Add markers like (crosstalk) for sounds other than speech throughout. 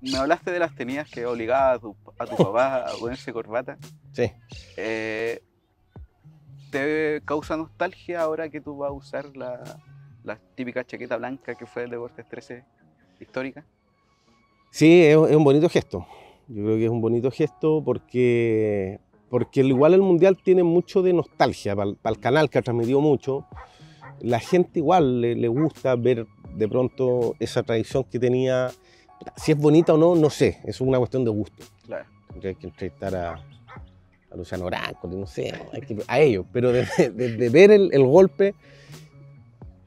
me hablaste de las tenías que obligaba a tu, papá a ponerse corbata. Sí. Eh, ¿Te causa nostalgia ahora que tú vas a usar la, típica chaqueta blanca que fue el Deportes 13 histórica? Sí, es, un bonito gesto. Yo creo que es un bonito gesto porque, porque igual el Mundial tiene mucho de nostalgia para el, canal que ha transmitido mucho. La gente igual le gusta ver de pronto esa tradición que tenía si es bonita o no, no sé. es una cuestión de gusto. Claro. Hay que entrevistar a, Luciano Branco, no sé, a ellos. Pero de, ver el, golpe,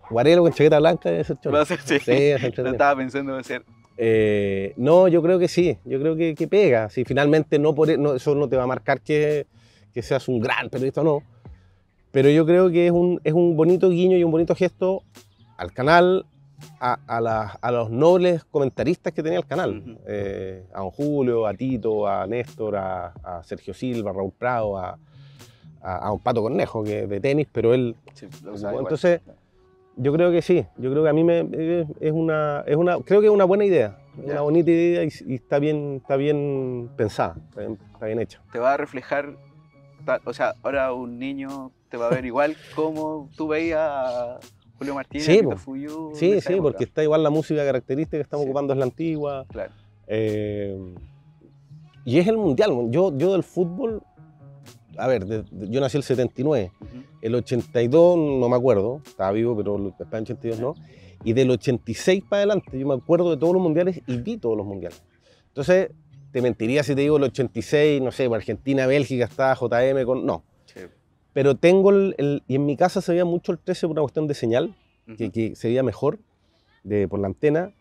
Guarelo con chaqueta blanca es el Sí, (laughs) estaba pensando en hacer. Eh, no, yo creo que sí, yo creo que, pega. Si finalmente no, por, e, eso no te va a marcar que, seas un gran periodista o no. Pero yo creo que es un, es un bonito guiño y un bonito gesto al canal, a, los nobles comentaristas que tenía el canal. Eh, a don Julio, a Tito, a Néstor, a, Sergio Silva, a Raúl Prado, a, un Pato Cornejo, que de tenis, pero él... entonces, yo creo que sí. Yo creo que a mí me, es, una, es una... Creo que es una buena idea. Una bonita idea y, está, bien, está bien pensada, está bien, está hecha. Te va a reflejar... O sea, ahora un niño te va a ver igual como tú veías Julio Martínez, sí, sí, sí porque está igual la música característica que estamos ocupando es la antigua. Claro. Eh, y es el mundial. Yo, yo del fútbol, a ver, yo nací el 79, el 82 no me acuerdo, estaba vivo, pero está en 82 no. Y del 86 para adelante, yo me acuerdo de todos los mundiales y vi todos los mundiales. Entonces, te mentiría si te digo el 86, no sé, Argentina, Bélgica, estaba JM con. No. Pero tengo el, Y en mi casa se veía mucho el 13 por una cuestión de señal, que, que, se veía mejor de, por la antena.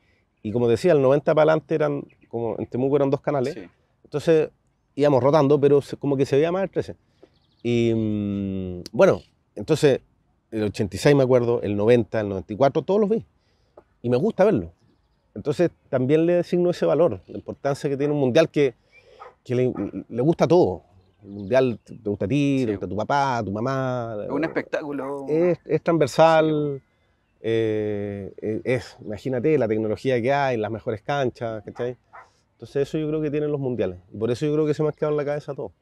Y como decía, el 90 para adelante eran. Como en Temuco eran dos canales. Entonces íbamos rotando, pero como que se veía más el 13. Y mm, bueno, entonces el 86 me acuerdo, el 90, el 94, todos los vi. Y me gusta verlo. Entonces también le designo ese valor, la importancia que tiene un mundial que, le, gusta a todo. El mundial te gusta a ti, te gusta a tu papá, a tu mamá. Es un espectáculo. Es, es transversal. Eh, eh, es, imagínate la tecnología que hay, las mejores canchas, ¿cachai? Entonces eso yo creo que tienen los mundiales. Y por eso yo creo que se me ha quedado en la cabeza todo.